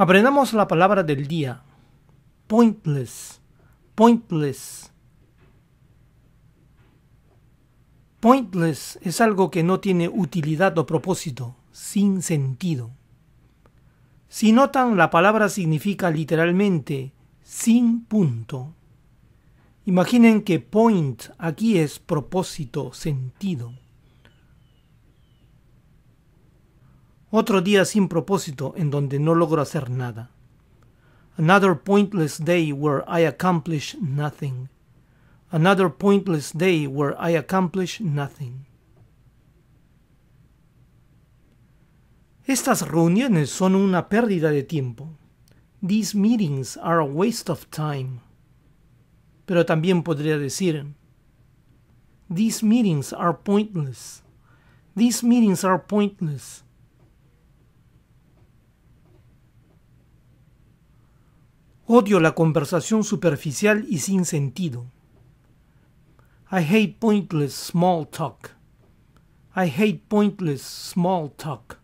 Aprendamos la palabra del día. Pointless. Pointless. Pointless es algo que no tiene utilidad o propósito, sin sentido. Si notan, la palabra significa literalmente sin punto. Imaginen que point aquí es propósito, sentido. Otro día sin propósito en donde no logro hacer nada. Another pointless day where I accomplish nothing. Another pointless day where I accomplish nothing. Estas reuniones son una pérdida de tiempo. These meetings are a waste of time. Pero también podría decir, These meetings are pointless. These meetings are pointless. Odio la conversación superficial y sin sentido. I hate pointless small talk. I hate pointless small talk.